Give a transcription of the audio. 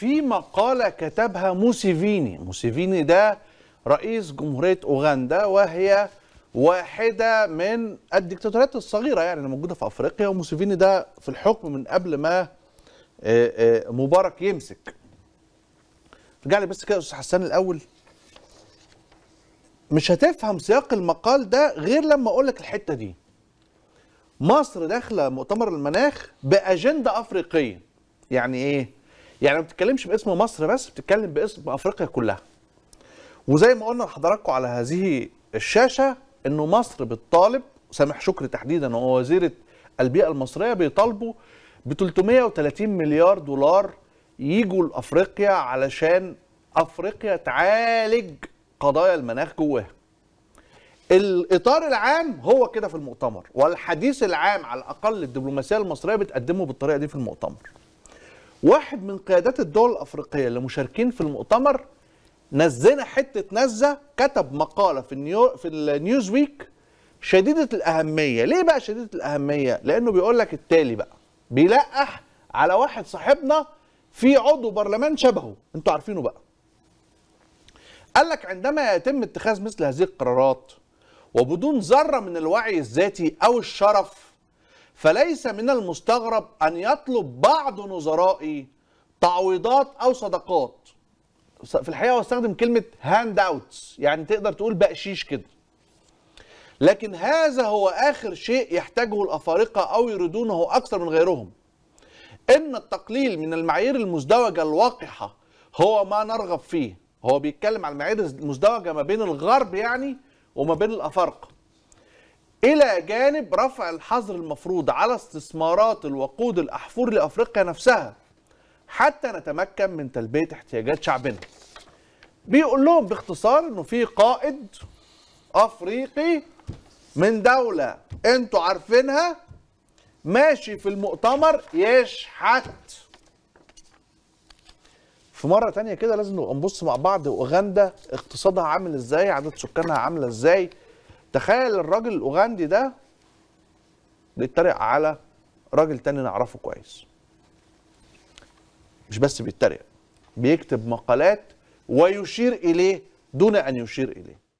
في مقالة كتبها موسيفيني موسيفيني ده رئيس جمهورية أوغندا وهي واحدة من الديكتاتوريات الصغيرة يعني موجودة في أفريقيا وموسيفيني ده في الحكم من قبل ما آه، آه، مبارك يمسك رجع لي بس كده يا أستاذ حسان الأول مش هتفهم سياق المقال ده غير لما أقول لك الحتة دي مصر داخلة مؤتمر المناخ بأجندة أفريقية يعني إيه؟ يعني ما بتتكلمش باسم مصر بس بتتكلم باسم افريقيا كلها وزي ما قلنا لحضراتكم على هذه الشاشه انه مصر بتطالب سامح شكري تحديدا هو وزيره البيئه المصريه بيطالبوا ب 330 مليار دولار يجوا لافريقيا علشان افريقيا تعالج قضايا المناخ جواها. الاطار العام هو كده في المؤتمر والحديث العام على الاقل الدبلوماسيه المصريه بتقدمه بالطريقه دي في المؤتمر. واحد من قيادات الدول الافريقيه اللي مشاركين في المؤتمر نزلنا حته نزه كتب مقاله في النيو في النيوز ويك شديده الاهميه ليه بقى شديده الاهميه لانه بيقول لك التالي بقى بيلقح على واحد صاحبنا في عضو برلمان شبهه انتوا عارفينه بقى قال لك عندما يتم اتخاذ مثل هذه القرارات وبدون ذره من الوعي الذاتي او الشرف فليس من المستغرب أن يطلب بعض نظرائي تعويضات أو صدقات في الحقيقة أستخدم كلمة هاند أوتس يعني تقدر تقول بقشيش كده لكن هذا هو آخر شيء يحتاجه الأفارقة أو يريدونه أكثر من غيرهم إن التقليل من المعايير المزدوجة الواقحة هو ما نرغب فيه هو بيتكلم على المعايير المزدوجة ما بين الغرب يعني وما بين الأفارقة الى جانب رفع الحظر المفروض على استثمارات الوقود الاحفور لافريقيا نفسها حتى نتمكن من تلبيه احتياجات شعبنا. بيقول لهم باختصار انه في قائد افريقي من دوله انتوا عارفينها ماشي في المؤتمر يشحت. في مره تانية كده لازم نبقى نبص مع بعض اوغندا اقتصادها عامل ازاي؟ عدد سكانها عامله ازاي؟ تخيل الراجل الاوغندي ده بيتريق على راجل تاني نعرفه كويس مش بس بيتريق بيكتب مقالات ويشير اليه دون ان يشير اليه